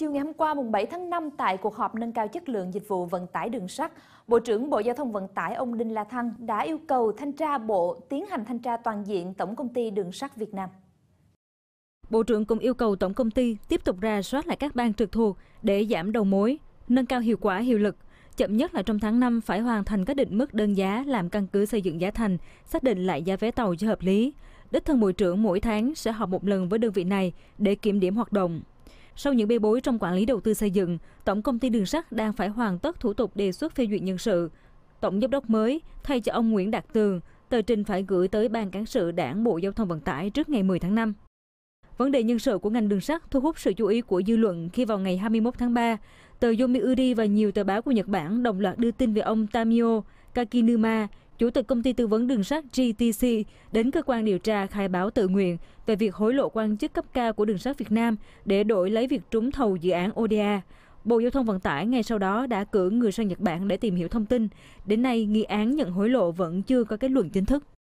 Chiều ngày hôm qua mùng 7 tháng 5 tại cuộc họp nâng cao chất lượng dịch vụ vận tải đường sắt, Bộ trưởng Bộ Giao thông Vận tải ông Đinh La Thăng đã yêu cầu thanh tra Bộ tiến hành thanh tra toàn diện Tổng công ty Đường sắt Việt Nam. Bộ trưởng cũng yêu cầu Tổng công ty tiếp tục ra soát lại các ban trực thuộc để giảm đầu mối, nâng cao hiệu quả hiệu lực, chậm nhất là trong tháng 5 phải hoàn thành các định mức đơn giá làm căn cứ xây dựng giá thành, xác định lại giá vé tàu cho hợp lý. Đích thân Bộ trưởng mỗi tháng sẽ họp một lần với đơn vị này để kiểm điểm hoạt động. Sau những bê bối trong quản lý đầu tư xây dựng, Tổng công ty Đường sắt đang phải hoàn tất thủ tục đề xuất phê duyệt nhân sự. Tổng giám đốc mới thay cho ông Nguyễn Đạt Tường, tờ trình phải gửi tới Ban cán sự Đảng Bộ Giao thông Vận tải trước ngày 10 tháng 5. Vấn đề nhân sự của ngành đường sắt thu hút sự chú ý của dư luận khi vào ngày 21 tháng 3, tờ Yomiuri và nhiều tờ báo của Nhật Bản đồng loạt đưa tin về ông Tamio Kakinuma, Chủ tịch công ty tư vấn đường sắt GTC đến cơ quan điều tra khai báo tự nguyện về việc hối lộ quan chức cấp cao của đường sắt Việt Nam để đổi lấy việc trúng thầu dự án ODA. Bộ Giao thông Vận tải ngay sau đó đã cử người sang Nhật Bản để tìm hiểu thông tin. Đến nay, nghi án nhận hối lộ vẫn chưa có kết luận chính thức.